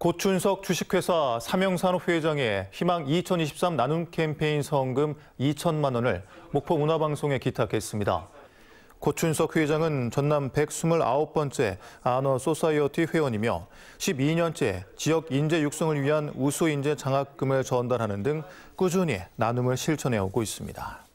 고춘석 주식회사 삼영산업 회장의 희망 2023 나눔 캠페인 성금 2천만 원을 목포 문화방송에 기탁했습니다. 고춘석 회장은 전남 129번째 아너 소사이어티 회원이며 12년째 지역 인재 육성을 위한 우수 인재 장학금을 전달하는 등 꾸준히 나눔을 실천해 오고 있습니다.